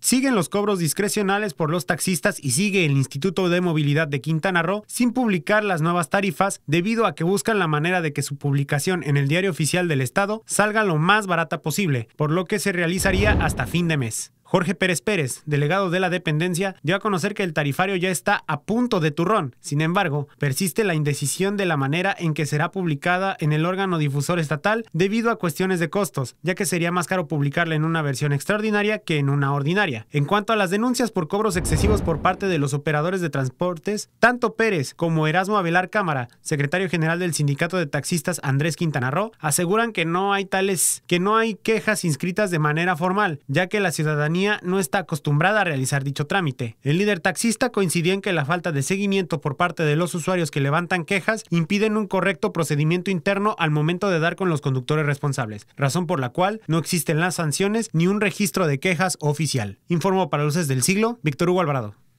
Siguen los cobros discrecionales por los taxistas y sigue el Instituto de Movilidad de Quintana Roo sin publicar las nuevas tarifas debido a que buscan la manera de que su publicación en el diario oficial del Estado salga lo más barata posible, por lo que se realizaría hasta fin de mes. Jorge Pérez Pérez, delegado de la dependencia, dio a conocer que el tarifario ya está a punto de turrón. Sin embargo, persiste la indecisión de la manera en que será publicada en el órgano difusor estatal debido a cuestiones de costos, ya que sería más caro publicarla en una versión extraordinaria que en una ordinaria. En cuanto a las denuncias por cobros excesivos por parte de los operadores de transportes, tanto Pérez como Erasmo Avelar Cámara, secretario general del sindicato de taxistas Andrés Quintana Roo, aseguran que no hay tales, que no hay quejas inscritas de manera formal, ya que la ciudadanía no está acostumbrada a realizar dicho trámite. El líder taxista coincidió en que la falta de seguimiento por parte de los usuarios que levantan quejas impiden un correcto procedimiento interno al momento de dar con los conductores responsables, razón por la cual no existen las sanciones ni un registro de quejas oficial. Informó para Luces del Siglo, Víctor Hugo Alvarado.